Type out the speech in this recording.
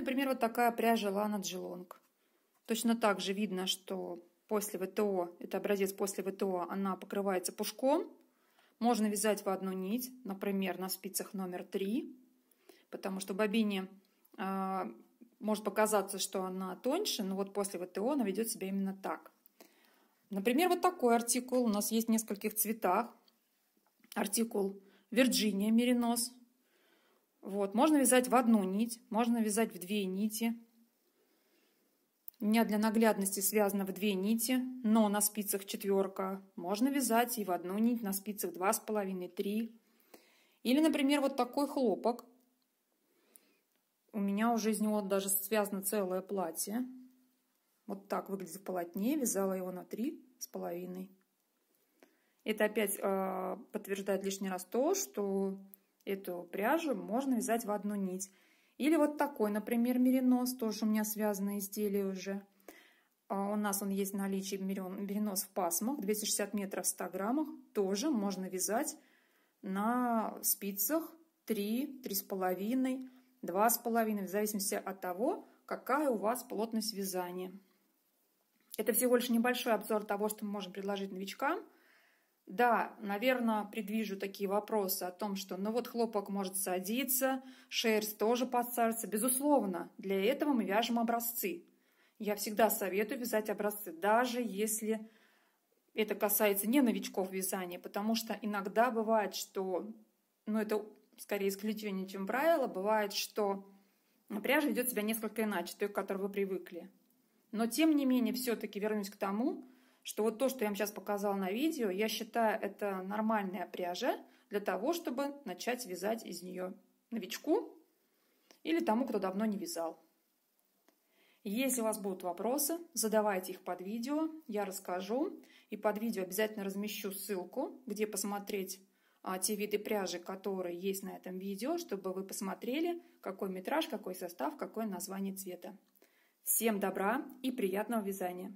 Например, вот такая пряжа Лана Джилонг. Точно так же видно, что после ВТО, это образец после ВТО, она покрывается пушком. Можно вязать в одну нить, например, на спицах номер 3, потому что бобине э, может показаться, что она тоньше, но вот после ВТО она ведет себя именно так. Например, вот такой артикул у нас есть в нескольких цветах. Артикул Вирджиния Меринос вот, можно вязать в одну нить, можно вязать в две нити. У меня для наглядности связано в две нити, но на спицах четверка. Можно вязать и в одну нить, на спицах два с половиной, три. Или, например, вот такой хлопок. У меня уже из него даже связано целое платье. Вот так выглядит полотне. Вязала его на три с половиной. Это опять э, подтверждает лишний раз то, что эту пряжу можно вязать в одну нить. Или вот такой, например, меринос, тоже у меня связанное изделие уже. А, у нас он есть в наличии меринос в пасмах, 260 метров в 100 граммах. Тоже можно вязать на спицах 3, 3,5, 2,5, в зависимости от того, какая у вас плотность вязания. Это всего лишь небольшой обзор того, что мы можем предложить новичкам – да, наверное, предвижу такие вопросы о том, что ну вот хлопок может садиться, шерсть тоже подсадится. Безусловно, для этого мы вяжем образцы. Я всегда советую вязать образцы, даже если это касается не новичков вязания, потому что иногда бывает, что, ну это скорее исключение, чем правило, бывает, что пряжа ведет себя несколько иначе, той, к которой вы привыкли. Но тем не менее, все-таки вернусь к тому, что вот то, что я вам сейчас показала на видео, я считаю, это нормальная пряжа для того, чтобы начать вязать из нее новичку или тому, кто давно не вязал. Если у вас будут вопросы, задавайте их под видео, я расскажу. И под видео обязательно размещу ссылку, где посмотреть а, те виды пряжи, которые есть на этом видео, чтобы вы посмотрели, какой метраж, какой состав, какое название цвета. Всем добра и приятного вязания!